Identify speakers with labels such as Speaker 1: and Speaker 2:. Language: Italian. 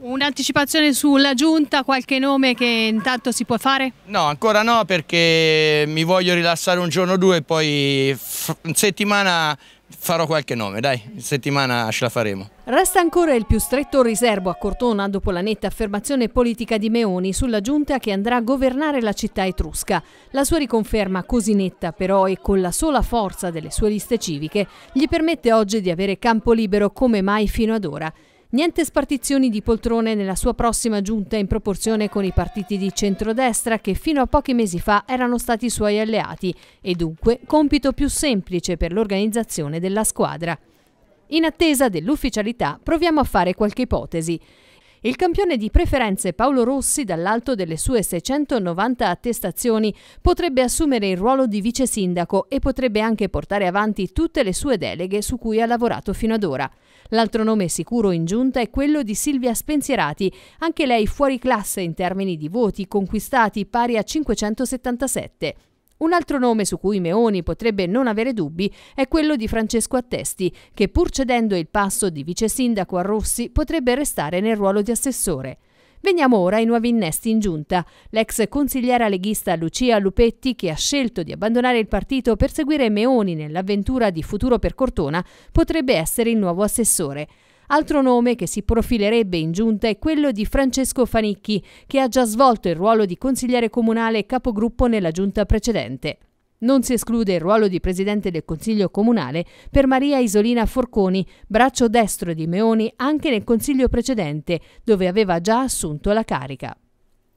Speaker 1: Un'anticipazione sulla giunta, qualche nome che intanto si può fare? No,
Speaker 2: ancora no perché mi voglio rilassare un giorno o due e poi in settimana farò qualche nome, dai, in settimana ce la faremo.
Speaker 1: Resta ancora il più stretto riservo a Cortona dopo la netta affermazione politica di Meoni sulla giunta che andrà a governare la città etrusca. La sua riconferma così netta però e con la sola forza delle sue liste civiche gli permette oggi di avere campo libero come mai fino ad ora. Niente spartizioni di poltrone nella sua prossima giunta in proporzione con i partiti di centrodestra che fino a pochi mesi fa erano stati suoi alleati e dunque compito più semplice per l'organizzazione della squadra. In attesa dell'ufficialità proviamo a fare qualche ipotesi. Il campione di preferenze Paolo Rossi, dall'alto delle sue 690 attestazioni, potrebbe assumere il ruolo di vice sindaco e potrebbe anche portare avanti tutte le sue deleghe su cui ha lavorato fino ad ora. L'altro nome sicuro in giunta è quello di Silvia Spensierati, anche lei fuori classe in termini di voti conquistati pari a 577. Un altro nome su cui Meoni potrebbe non avere dubbi è quello di Francesco Attesti, che pur cedendo il passo di vice sindaco a Rossi potrebbe restare nel ruolo di assessore. Veniamo ora ai nuovi innesti in giunta. L'ex consigliera leghista Lucia Lupetti, che ha scelto di abbandonare il partito per seguire Meoni nell'avventura di futuro per Cortona, potrebbe essere il nuovo assessore. Altro nome che si profilerebbe in giunta è quello di Francesco Fanicchi, che ha già svolto il ruolo di consigliere comunale e capogruppo nella giunta precedente. Non si esclude il ruolo di presidente del Consiglio Comunale per Maria Isolina Forconi, braccio destro di Meoni anche nel Consiglio precedente, dove aveva già assunto la carica.